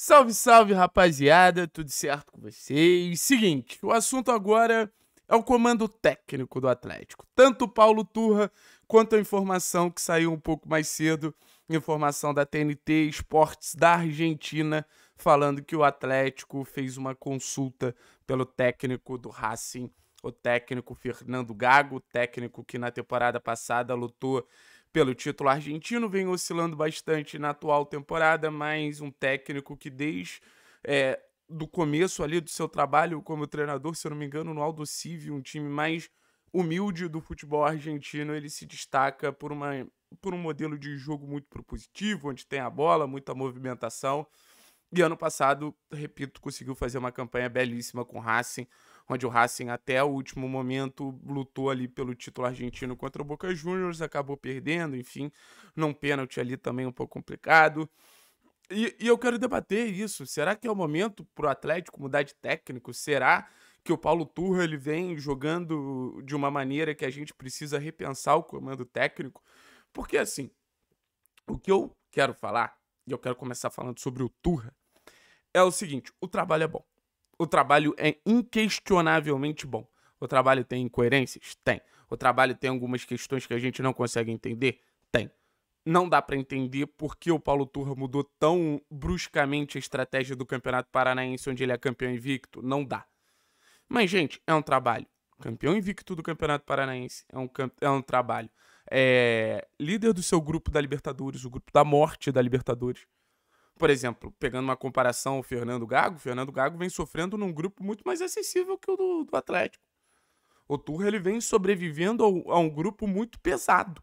Salve, salve, rapaziada, tudo certo com vocês? Seguinte, o assunto agora é o comando técnico do Atlético. Tanto o Paulo Turra quanto a informação que saiu um pouco mais cedo, informação da TNT Esportes da Argentina, falando que o Atlético fez uma consulta pelo técnico do Racing, o técnico Fernando Gago, técnico que na temporada passada lutou pelo título argentino, vem oscilando bastante na atual temporada, mas um técnico que desde é, do começo ali do seu trabalho como treinador, se eu não me engano, no Aldo Civi, um time mais humilde do futebol argentino, ele se destaca por, uma, por um modelo de jogo muito propositivo, onde tem a bola, muita movimentação. E ano passado, repito, conseguiu fazer uma campanha belíssima com o Racing, onde o Racing até o último momento lutou ali pelo título argentino contra o Boca Juniors, acabou perdendo, enfim, num pênalti ali também um pouco complicado. E, e eu quero debater isso. Será que é o momento para o Atlético mudar de técnico? Será que o Paulo Turra ele vem jogando de uma maneira que a gente precisa repensar o comando técnico? Porque assim, o que eu quero falar, e eu quero começar falando sobre o Turra, é o seguinte: o trabalho é bom o trabalho é inquestionavelmente bom. O trabalho tem incoerências? Tem. O trabalho tem algumas questões que a gente não consegue entender? Tem. Não dá para entender por que o Paulo Turra mudou tão bruscamente a estratégia do Campeonato Paranaense, onde ele é campeão invicto. Não dá. Mas, gente, é um trabalho. Campeão invicto do Campeonato Paranaense. É um, é um trabalho. É líder do seu grupo da Libertadores, o grupo da morte da Libertadores por exemplo, pegando uma comparação o Fernando Gago, o Fernando Gago vem sofrendo num grupo muito mais acessível que o do, do Atlético. O Turra ele vem sobrevivendo ao, a um grupo muito pesado.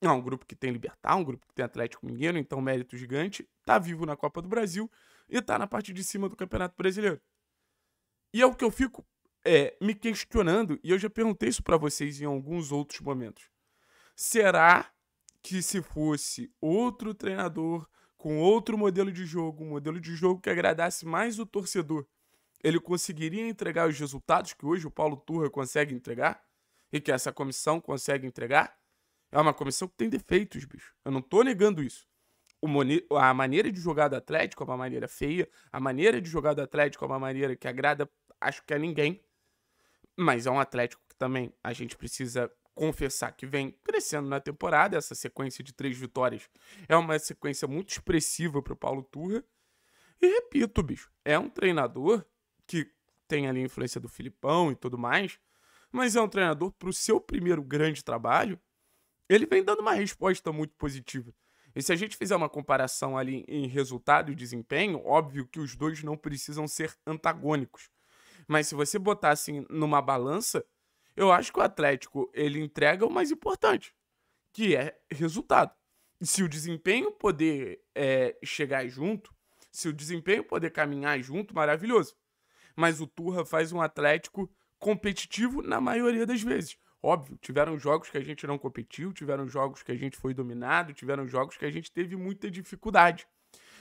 É um grupo que tem Libertar, um grupo que tem Atlético Mineiro, então mérito gigante, tá vivo na Copa do Brasil e tá na parte de cima do Campeonato Brasileiro. E é o que eu fico é, me questionando, e eu já perguntei isso para vocês em alguns outros momentos. Será que se fosse outro treinador com outro modelo de jogo, um modelo de jogo que agradasse mais o torcedor, ele conseguiria entregar os resultados que hoje o Paulo Turra consegue entregar e que essa comissão consegue entregar? É uma comissão que tem defeitos, bicho. Eu não tô negando isso. a maneira de jogar do Atlético é uma maneira feia, a maneira de jogar do Atlético é uma maneira que agrada, acho que a ninguém. Mas é um Atlético que também a gente precisa confessar que vem crescendo na temporada. Essa sequência de três vitórias é uma sequência muito expressiva para o Paulo Turra. E repito, bicho, é um treinador que tem ali a influência do Filipão e tudo mais, mas é um treinador para o seu primeiro grande trabalho. Ele vem dando uma resposta muito positiva. E se a gente fizer uma comparação ali em resultado e desempenho, óbvio que os dois não precisam ser antagônicos. Mas se você botar assim numa balança, eu acho que o Atlético ele entrega o mais importante, que é resultado. E se o desempenho poder é, chegar junto, se o desempenho poder caminhar junto, maravilhoso. Mas o Turra faz um Atlético competitivo na maioria das vezes. Óbvio, tiveram jogos que a gente não competiu, tiveram jogos que a gente foi dominado, tiveram jogos que a gente teve muita dificuldade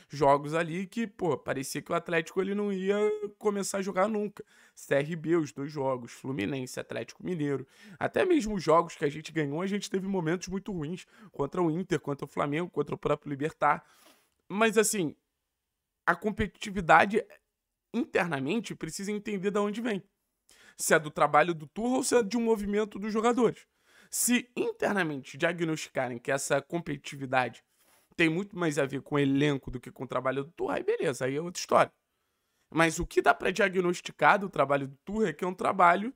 jogos ali que, pô, parecia que o Atlético ele não ia começar a jogar nunca. CRB, os dois jogos, Fluminense, Atlético Mineiro. Até mesmo os jogos que a gente ganhou, a gente teve momentos muito ruins contra o Inter, contra o Flamengo, contra o próprio Libertar. Mas assim, a competitividade internamente precisa entender de onde vem. Se é do trabalho do Turra ou se é de um movimento dos jogadores. Se internamente diagnosticarem que essa competitividade tem muito mais a ver com o elenco do que com o trabalho do Turra, aí beleza, aí é outra história. Mas o que dá para diagnosticar do trabalho do Turra é que é um trabalho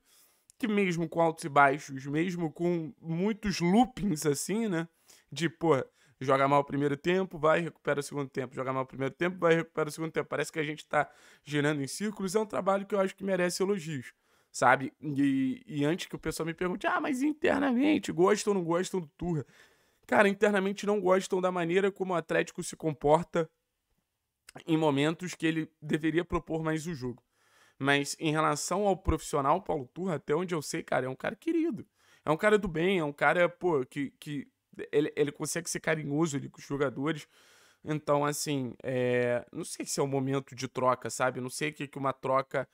que mesmo com altos e baixos, mesmo com muitos loopings assim, né? De, pô, joga mal o primeiro tempo, vai, recupera o segundo tempo, joga mal o primeiro tempo, vai, recupera o segundo tempo. Parece que a gente tá girando em círculos, é um trabalho que eu acho que merece elogios, sabe? E, e antes que o pessoal me pergunte, ah, mas internamente, gostam ou não gostam do Turra? cara, internamente não gostam da maneira como o Atlético se comporta em momentos que ele deveria propor mais o jogo. Mas em relação ao profissional Paulo Turra, até onde eu sei, cara, é um cara querido. É um cara do bem, é um cara, pô, que, que ele, ele consegue ser carinhoso ali com os jogadores. Então, assim, é... não sei se é um momento de troca, sabe? Não sei o que, que uma troca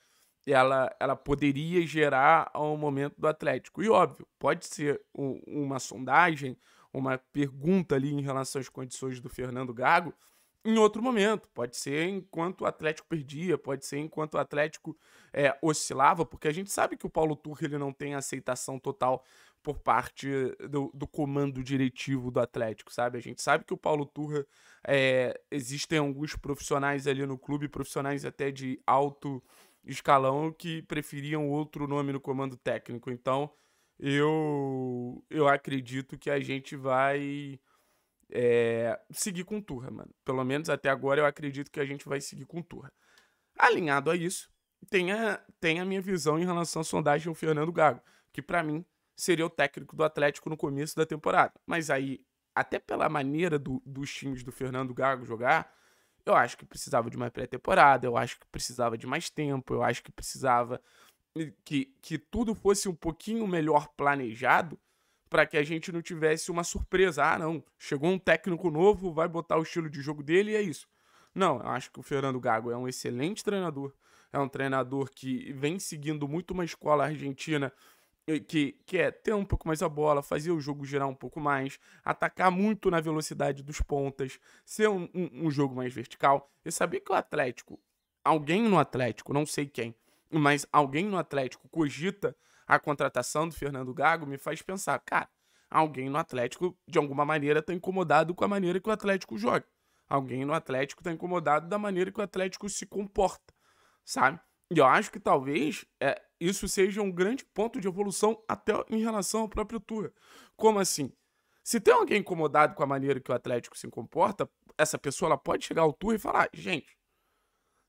ela, ela poderia gerar ao momento do Atlético. E óbvio, pode ser um, uma sondagem, uma pergunta ali em relação às condições do Fernando Gago em outro momento. Pode ser enquanto o Atlético perdia, pode ser enquanto o Atlético é, oscilava, porque a gente sabe que o Paulo Turra, ele não tem aceitação total por parte do, do, comando diretivo do Atlético, sabe? A gente sabe que o Paulo Turra é, existem alguns profissionais ali no clube, profissionais até de alto escalão que preferiam outro nome no comando técnico. Então, eu, eu acredito que a gente vai é, seguir com Turra, mano. Pelo menos até agora eu acredito que a gente vai seguir com Turra. Alinhado a isso, tem a, tem a minha visão em relação à sondagem do Fernando Gago, que para mim seria o técnico do Atlético no começo da temporada. Mas aí, até pela maneira do, dos times do Fernando Gago jogar, eu acho que precisava de uma pré-temporada, eu acho que precisava de mais tempo, eu acho que precisava que, que tudo fosse um pouquinho melhor planejado para que a gente não tivesse uma surpresa. Ah, não, chegou um técnico novo, vai botar o estilo de jogo dele e é isso. Não, eu acho que o Fernando Gago é um excelente treinador. É um treinador que vem seguindo muito uma escola argentina que, quer é ter um pouco mais a bola, fazer o jogo girar um pouco mais, atacar muito na velocidade dos pontas, ser um, um, um jogo mais vertical. Eu sabia que o Atlético, alguém no Atlético, não sei quem, mas alguém no Atlético cogita a contratação do Fernando Gago, me faz pensar, cara, alguém no Atlético, de alguma maneira, está incomodado com a maneira que o Atlético joga. Alguém no Atlético está incomodado da maneira que o Atlético se comporta, sabe? E eu acho que talvez é, isso seja um grande ponto de evolução até em relação ao próprio Tua. Como assim? Se tem alguém incomodado com a maneira que o Atlético se comporta, essa pessoa ela pode chegar ao Tua e falar: ah, gente,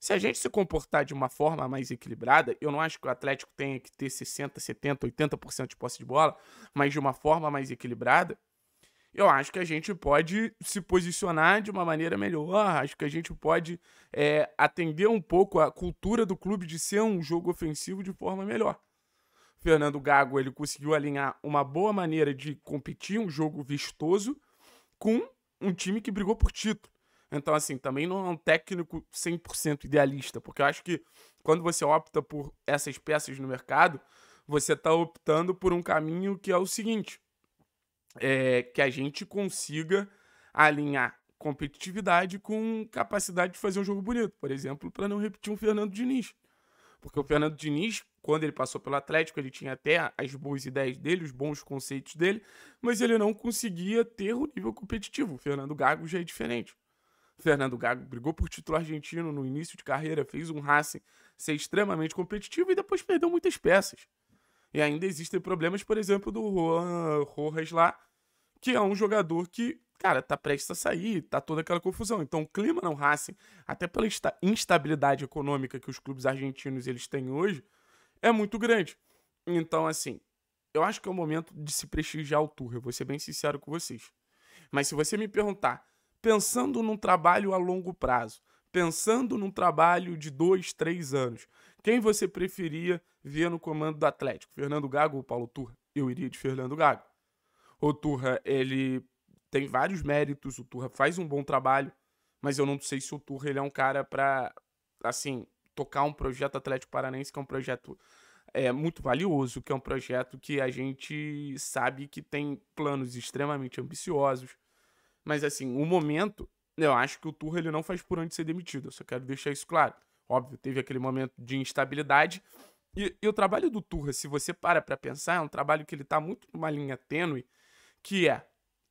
se a gente se comportar de uma forma mais equilibrada, eu não acho que o Atlético tenha que ter 60, 70, 80% de posse de bola, mas de uma forma mais equilibrada, eu acho que a gente pode se posicionar de uma maneira melhor. Acho que a gente pode é, atender um pouco a cultura do clube de ser um jogo ofensivo de forma melhor. Fernando Gago ele conseguiu alinhar uma boa maneira de competir um jogo vistoso com um time que brigou por título. Então, assim, também não é um técnico 100% idealista, porque eu acho que quando você opta por essas peças no mercado, você está optando por um caminho que é o seguinte: é, que a gente consiga alinhar competitividade com capacidade de fazer um jogo bonito, por exemplo, para não repetir um Fernando Diniz. Porque o Fernando Diniz, quando ele passou pelo Atlético, ele tinha até as boas ideias dele, os bons conceitos dele, mas ele não conseguia ter o nível competitivo. O Fernando Gago já é diferente. Fernando Gago brigou por título argentino no início de carreira, fez um Racing ser extremamente competitivo e depois perdeu muitas peças. E ainda existem problemas, por exemplo, do Juan Rojas lá, que é um jogador que, cara, tá prestes a sair, tá toda aquela confusão. Então, o clima no Racing, até pela instabilidade econômica que os clubes argentinos eles têm hoje, é muito grande. Então, assim, eu acho que é o momento de se prestigiar o Tour, eu vou ser bem sincero com vocês. Mas se você me perguntar pensando num trabalho a longo prazo, pensando num trabalho de dois, três anos. Quem você preferia ver no comando do Atlético? Fernando Gago ou Paulo Turra? Eu iria de Fernando Gago. O Turra, ele tem vários méritos, o Turra faz um bom trabalho, mas eu não sei se o Turra ele é um cara para assim, tocar um projeto Atlético Paranense que é um projeto é muito valioso, que é um projeto que a gente sabe que tem planos extremamente ambiciosos, mas assim, o momento, eu acho que o Turra ele não faz por onde ser demitido. Eu só quero deixar isso claro. Óbvio, teve aquele momento de instabilidade. E, e o trabalho do Turra, se você para pra pensar, é um trabalho que ele tá muito numa linha tênue, que é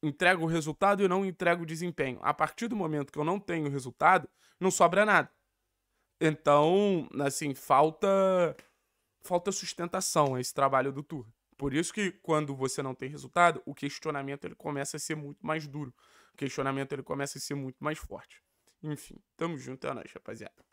entrega o resultado e não entrega o desempenho. A partir do momento que eu não tenho o resultado, não sobra nada. Então, assim, falta falta sustentação a esse trabalho do Turra. Por isso que quando você não tem resultado, o questionamento ele começa a ser muito mais duro questionamento ele começa a ser muito mais forte. Enfim, tamo junto, é nóis, rapaziada.